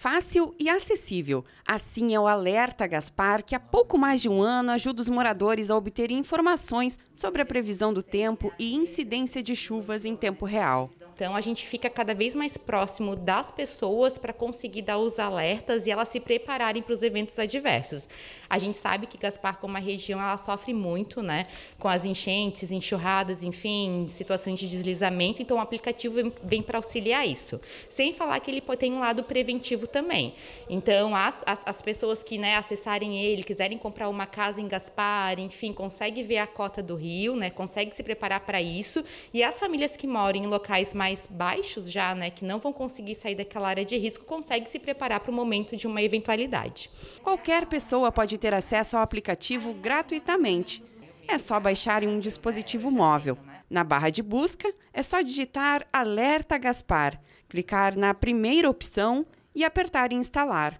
Fácil e acessível. Assim é o Alerta Gaspar, que há pouco mais de um ano ajuda os moradores a obter informações sobre a previsão do tempo e incidência de chuvas em tempo real. Então a gente fica cada vez mais próximo das pessoas para conseguir dar os alertas e elas se prepararem para os eventos adversos. A gente sabe que Gaspar, como uma região, ela sofre muito, né, com as enchentes, enxurradas, enfim, situações de deslizamento. Então o aplicativo vem para auxiliar isso. Sem falar que ele tem um lado preventivo também. Então as, as, as pessoas que né, acessarem ele, quiserem comprar uma casa em Gaspar, enfim, consegue ver a cota do rio, né, consegue se preparar para isso. E as famílias que moram em locais mais mais baixos já, né, que não vão conseguir sair daquela área de risco, consegue se preparar para o momento de uma eventualidade. Qualquer pessoa pode ter acesso ao aplicativo gratuitamente. É só baixar em um dispositivo móvel. Na barra de busca, é só digitar Alerta Gaspar, clicar na primeira opção e apertar Instalar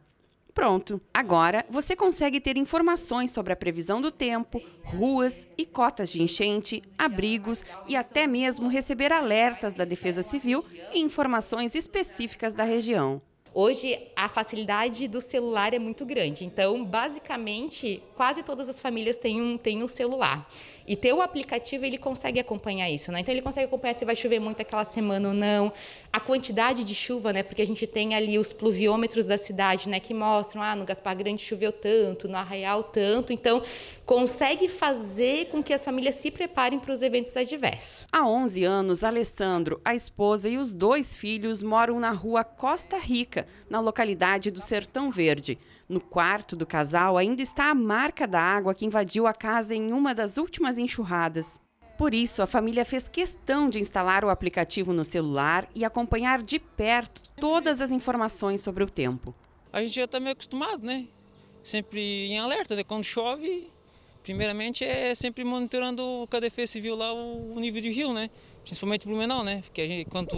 pronto. Agora, você consegue ter informações sobre a previsão do tempo, ruas e cotas de enchente, abrigos e até mesmo receber alertas da Defesa Civil e informações específicas da região. Hoje a facilidade do celular é muito grande, então basicamente quase todas as famílias têm um, têm um celular. E ter o aplicativo ele consegue acompanhar isso, né? Então ele consegue acompanhar se vai chover muito aquela semana ou não, a quantidade de chuva, né? Porque a gente tem ali os pluviômetros da cidade, né? Que mostram, ah, no Gaspar Grande choveu tanto, no Arraial tanto. Então consegue fazer com que as famílias se preparem para os eventos adversos. Há 11 anos, Alessandro, a esposa e os dois filhos moram na rua Costa Rica na localidade do Sertão Verde. No quarto do casal ainda está a marca da água que invadiu a casa em uma das últimas enxurradas. Por isso, a família fez questão de instalar o aplicativo no celular e acompanhar de perto todas as informações sobre o tempo. A gente já está meio acostumado, né? Sempre em alerta, né? quando chove Primeiramente é sempre monitorando com a Defesa Civil lá o, o nível de rio, né? Principalmente o Blumenau, né? Porque a gente, quanto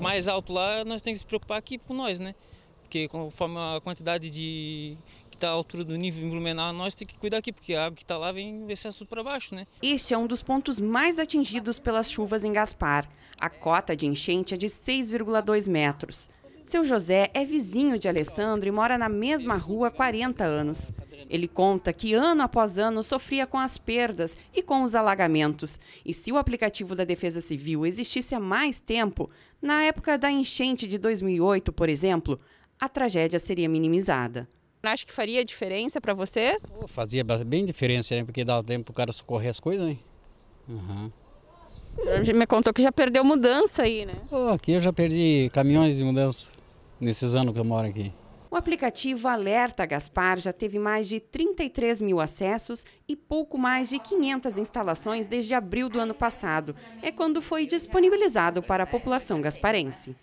mais alto lá, nós temos que se preocupar aqui por nós, né? Porque conforme a quantidade de está à altura do nível Blumenau, nós temos que cuidar aqui, porque a água que está lá vem excesso para baixo, né? Este é um dos pontos mais atingidos pelas chuvas em Gaspar. A cota de enchente é de 6,2 metros. Seu José é vizinho de Alessandro e mora na mesma rua há 40 anos. Ele conta que ano após ano sofria com as perdas e com os alagamentos. E se o aplicativo da Defesa Civil existisse há mais tempo, na época da enchente de 2008, por exemplo, a tragédia seria minimizada. Acho que faria diferença para vocês? Oh, fazia bem diferença, né? Porque dava tempo para o cara socorrer as coisas, né? A Uhum. Me contou que já perdeu mudança aí, né? Oh, aqui eu já perdi caminhões de mudança nesses anos que eu moro aqui. O aplicativo Alerta Gaspar já teve mais de 33 mil acessos e pouco mais de 500 instalações desde abril do ano passado. É quando foi disponibilizado para a população gasparense.